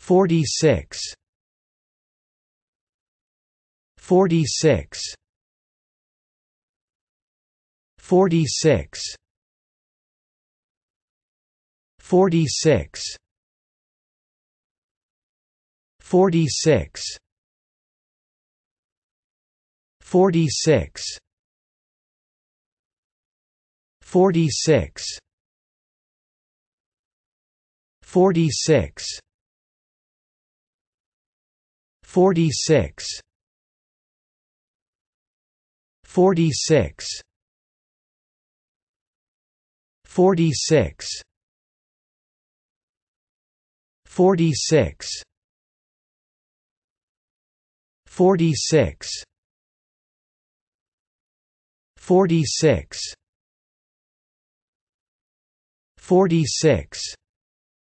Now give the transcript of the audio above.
46 46 46 46 46 46 46 46 46 46 46 46 46 46 46